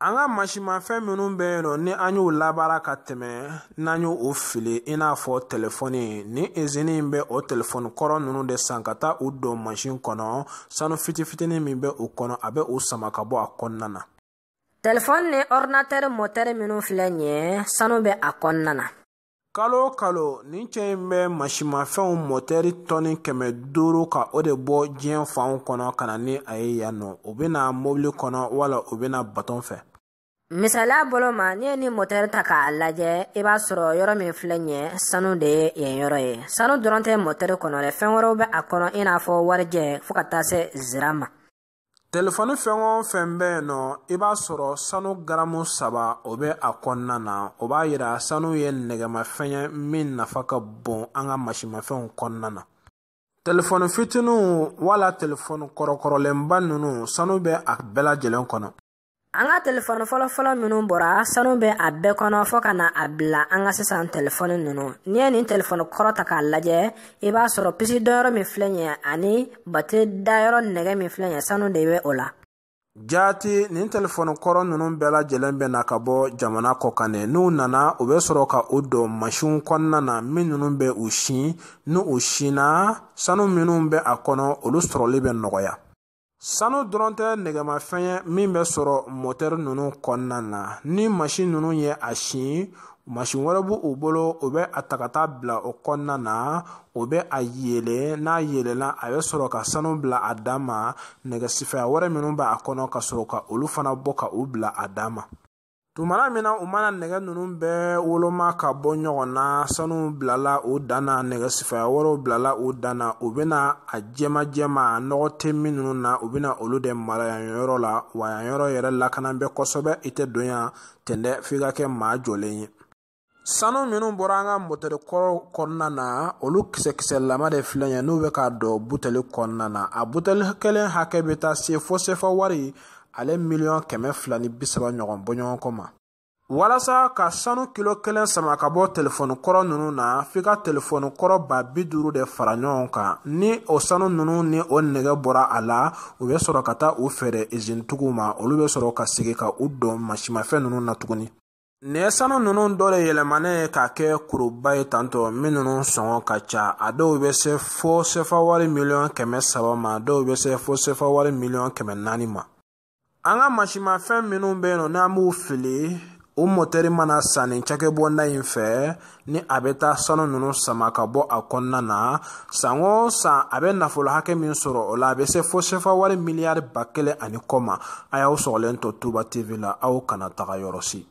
an ka masimafɛn minnu bɛ yen nɔ ni an y'o labaara ka tɛmɛ n'an y'o o fili i n'a fɔ telefɔni ni izini in bɛ o telefɔni kɔrɔ ninnu de san ka taa u don masin kɔnɔ sanu fiti fitinin min bɛ o kɔnɔ a bɛ o sama ka bɔ a kɔnɔna na telefɔni ni ɔridinatɛri mɔtɛri minnu filɛ nin ye sanu bɛ a kɔnɔna na kalo o kalo nin cɛ in bɛ masimafɛnw mɔtɛri tɔni kɛmɛ duuru ka o de bɔ diɲɛ fanw kɔnɔ ka na ni a ye yan nɔ o bɛna mobili kɔnɔ wala o bɛna baton fɛ misaliya bolo ma n'i ye ni mɔtɛri ta k'a lajɛ i b'a sɔrɔ yɔrɔ min filɛ ɲɛ sanu de ye yen yɔrɔ ye sanu dɔrɔn tɛ mɔtɛri kɔnɔ dɛ fɛn wɛrɛw bɛ a kɔnɔ i n'a fɔ warijɛ fo ka taa se zira ma telefɔni fɛn o fɛn bɛ yen nɔ i b'a sɔrɔ sanu garamu saba o bɛ a kɔnɔna na o b'a yira sanu ye nɛgɛmafɛn ye min nafa ka bon an ka masimafɛnw kɔnɔna na telefɔni fitininw wala telefɔni kɔrɔkɔrɔlenba ninnu sanu bɛ a bɛɛ lajɛlen kɔnɔ an ka telefɔni fɔlɔfɔlɔ minnu bɔra sanu bɛ a bɛɛ kɔnɔ fɔɔ ka na a bila an ka sisan telefɔni ninnu n'i ye nin telefɔni kɔrɔ ta k'a lajɛ i b'a sɔrɔ pisi dɔyɔrɔ min filɛ ɲɛ ani bate dayɔrɔ nɛgɛ min filɛ ɲɛ sanu de bɛ o la jaati nin telefɔni kɔrɔ ninnu bɛɛ lajɛlen bɛ na ka bɔ jamana kɔkanɛ n'u nana u bɛ sɔrɔ ka o don masiw kɔnɔna na min ninnu bɛ u sin ni u sinna sanu minnu bɛ a kɔnɔ olu sɔrɔli bɛ nɔgɔya sanu dɔrɔn tɛ nɛgɛmafɛn ye min bɛ sɔrɔ motɛri ninnu kɔnɔna na ni masi ninnu ye a sin masi wɛrɛ b' u bolo o bɛ a ta ka taa bila o kɔnɔna na o bɛ a yeele n'a yeelela a bɛ sɔrɔ ka sanu bila a dan ma nɛgɛsifɛya wɛrɛ minnu b'a kɔnɔ ka sɔrɔ ka olu fana bɔ ka u bila a dan ma tumana min na u mana nɛgɛ ninnu bɛɛ woloma ka bɔ ɲɔgɔn na sanu bilala o dan na nɛgɛsifaya wɛrɛw bilala o dan na u bɛna a jɛma nɔgɔ tɛ min na u bɛna olu de mara yan yɔrɔ la wa yan yɔrɔ yɛrɛ lakana bɛ kosɛbɛ i tɛ don yan tɛndɛ f'i ka kɛ maa jɔlen ye sanu minnu bɔra an ka motɛri kɔrɔ kɔnɔna na olu kisɛkisɛlama de filɛ ye n'u bɛ k'a dɔn buteli kɔnɔna na a buteli kelen hakɛ bɛ taa se fo sefa wari ale miliyɔn kɛmɛ fila ni bi saba ɲɔgɔn bɔɲɔgɔnkɔ ma walasa ka sanu kilo kelen sama ka bɔ telefɔni kɔrɔ ninnu na f'i ka telefɔni kɔrɔ ba bi duuru de fara ɲɔgɔn kan ni o sanu ninnu ni o nɛgɛ bɔra a la u bɛ sɔrɔ ka taa u feere izintigiw ma olu bɛ sɔrɔ ka segin ka u don masimafɛn ninnu na tuguni nin ye sanu ninnu dɔ de yɛlɛmanen ye k'a kɛ kuruba ye tantɔ minnu sɔngɔ ka ca a dɔw bɛ se fo sefawari miliyɔn kɛmɛ saba ma dɔw bɛ se fo sefawari miliyɔn kɛmɛ naani ma an ka masimafɛn minnu bɛ yen nɔ n'an b'u fili o motɛri mana sanni cakɛbɔnda in fɛ ni a bɛ taa sanu ninnu sama ka bɔ a kɔnɔna na san o san a bɛ nafolo hakɛ min sɔrɔ o la a bɛ se fo sefa wari miliyari ba kelen ani kɔ ma a y'aw sɔgɔlen to tuba tv la aw kana taga yɔrɔ si